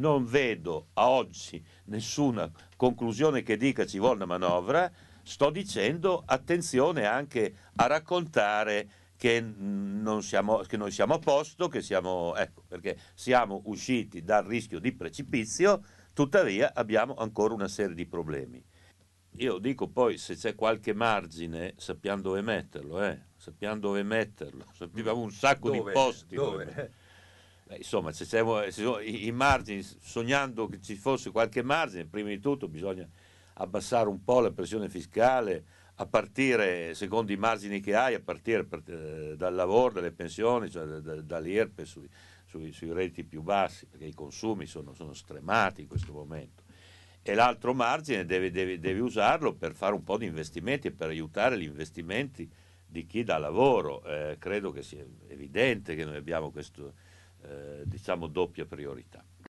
non vedo a oggi nessuna conclusione che dica ci vuole una manovra, sto dicendo attenzione anche a raccontare che, siamo, che noi siamo a posto, che siamo, ecco, perché siamo usciti dal rischio di precipizio, tuttavia abbiamo ancora una serie di problemi. Io dico poi se c'è qualche margine, sappiamo dove metterlo, eh? sappiamo dove metterlo, sappiamo un sacco dove? di posti. Dove? dove eh, insomma, se siamo, se sono, i, i, margini, sognando che ci fosse qualche margine, prima di tutto bisogna abbassare un po' la pressione fiscale, a partire, secondo i margini che hai, a partire per, eh, dal lavoro, dalle pensioni, cioè da, da, dall'IRPE sui, sui, sui, redditi più bassi, perché i consumi sono, sono stremati in questo momento e l'altro margine devi, devi, devi, usarlo per fare un po' di investimenti e per aiutare gli investimenti di chi dà lavoro. Eh, credo che sia evidente che noi abbiamo questo, eh, diciamo doppia priorità.